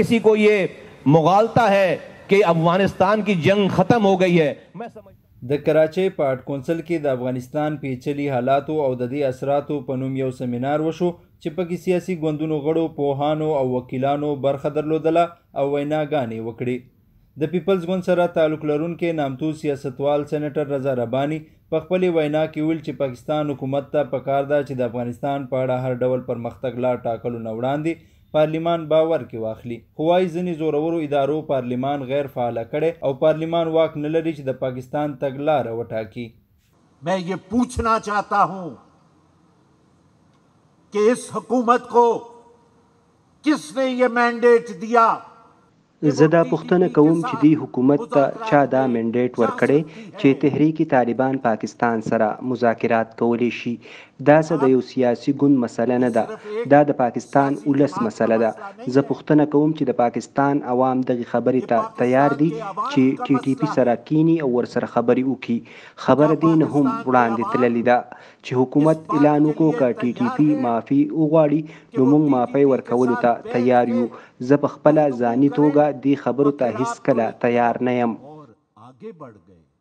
किसी को ये مغالطہ ہے کہ افغانستان کی جنگ ختم ہو گئی ہے میں سمجھ د کراچۍ په آرټ کونسل کې د افغانستان پیچلي حالاتو او د دې اثراتو په نوم یو سمینار وشو چې پکې سیاسي ګوندونو غړو پوهانو او وکیلانو برخه درلودله او ویناګانې وکړې د پیپلز ګوند سره تعلق لرونکي نامتو سیاستوال سېنیټر رضا ربانی په خپلې وینا کې ویل چې پاکستان حکومت ته پکار ده چې د افغانستان په اړه هر ډول پرمختګ لا ټاکلو نه وړاندې پارلیمان باور کې واخلي خو وايي ځینې زورورو ادارو پارلیمان غیر فعاله کړي او پارلیمان واک نه لري چې د پاکستان تګلاره وټاکي मैं ये पूछना चाहता हूं कि इस हुकूमत को किसने ये मैंडेट दिया زه دا پوښتنه کوم چې دی حکومت ته چا دا منډیټ ورکړي چې تحریک طالبان پاکستان سره مذاکرات کولی شي دا څه د یو سیاسي ګوند مسله نه ده دا د پاکستان ولس مسله ده زه پوښتنه کوم چې د پاکستان عوام دغه خبرې ته تیار دي چې ټي ټي پی سره کینی او ورسره خبرې وکړي خبر دین هم وړاندې تللی ده چې حکومت اعلان وکړ چې ټي ټي پی معافي وغواړي نو موږ معافي ورکولو ته تیار یو زه په خپل ځاني توګه دې خبرو ته هیڅ کله تیار نه یم آگے بڑھ گئے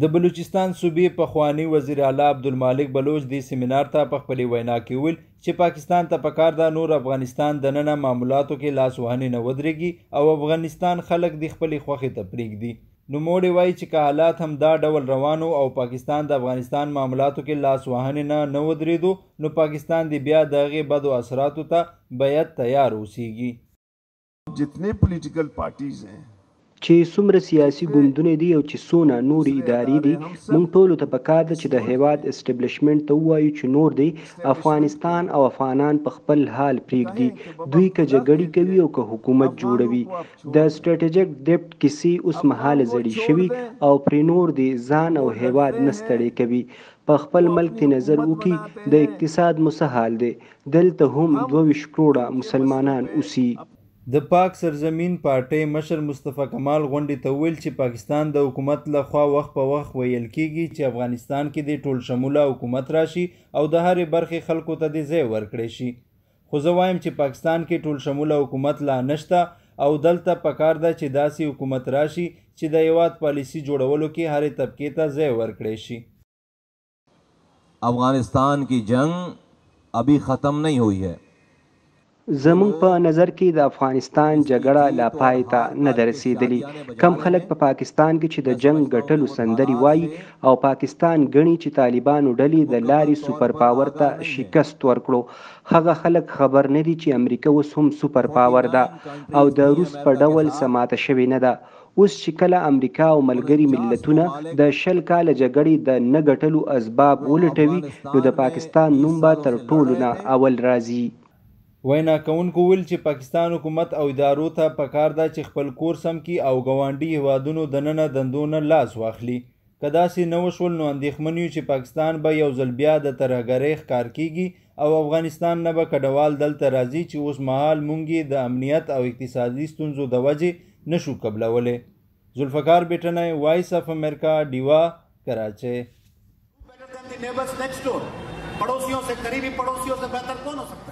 د بلوچستان صوبې پخوانی وزیر اعلی عبدالمالک بلوچ د سیمینار ته په خپلې وینا کې ویل چې پاکستان ته پکار ده نور افغانستان د ننه معاملاتو کې لاس وهنې نه ودرېږي او افغانستان خلک د خپلې خوښې ته پرېږدي نوموړی وایي چې که حالات هم دا ډول روانو او پاکستان د افغانستان معاملاتو کې لاس وهنې نه نه ودرېدو نو پاکستان د بیا د هغې بدو اثراتو ته باید تیار اوسیږي جتنے پولیٹیکل پارٹیز ہیں چې څومره سیاسي ګوندونه دي او چې څونه نور ادارې دي موږ ټول ته پکار ده چې د هیواد اسټابلیشمنت ته وایو چې نور دی افغانستان او افغانان په خپل حال پریږدي دوی که جګړې کوي او که حکومت جوړوي د سټریټیجک ډیپټ کسی اوس مهال زړی شوی او پرې نور دی ځان او هیواد نستړی کوي په خپل ملک تی نظر وکي د اقتصاد مسهال دی دلته هم 22 کروڑه مسلمانان اوسي د پاک سرزمین پارټۍ مشر مصطفی کمال غونډې ته وویل چې پاکستان د حکومت لخوا وخت په وخت ویل کیږي چې افغانستان کې د ټول شموله حکومت راشي او د هرې برخې خلکو ته د ځای ورکړی شي خو زه وایم چې پاکستان کې ټول شموله حکومت لا نشته او دلته پکار ده چې داسې حکومت راشي چې د هیواد پالیسی جوړولو کې هرې طبقې ته ځای ورکړی شي افغانستان کی جنگ ابھی ختم نہیں ہوئی ہے زمونږ په نظر کې د افغانستان جګړه لا پای ته نه درسیدلې کم خلک په پا پاکستان کې چې د جنگ ګټلو سندري وایي او پاکستان غني چې طالبانو ډلې د لارې سوپر پاور ته شکست ورکړو هغه خلک خبر نه دي چې امریکا اوس هم سوپر پاور ده او د روس په ډول سماته شوې نه ده اوس چې کله امریکا او ملګری ملتونه د شل کال جګړې د نه ګټلو اسباب ولټوي نو د پاکستان نوم به تر ټولو نه اول راځي وینا کوونکو ویل چې پاکستان حکومت او ادارو ته پکار ده چې خپل کور سم کړي او ګاونډي هیوادونو دننه دندونه لاس واخلي که داسې نه وشول نو اندېښمن یو چې پاکستان به یو ځل بیا د ترهګرۍ ښکار کیږي او افغانستان نه به کډوال دلته راځي چې اوس مهال مونږ د امنیت او اقتصادي ستونزو د وجې نشو قبلولی ذوالفقار بیٹنه وایس آف امریکا ڈیوا کراچے پڑوسیوں سے قریبی پڑوسیوں سے بہتر کون ہو سکتا ہے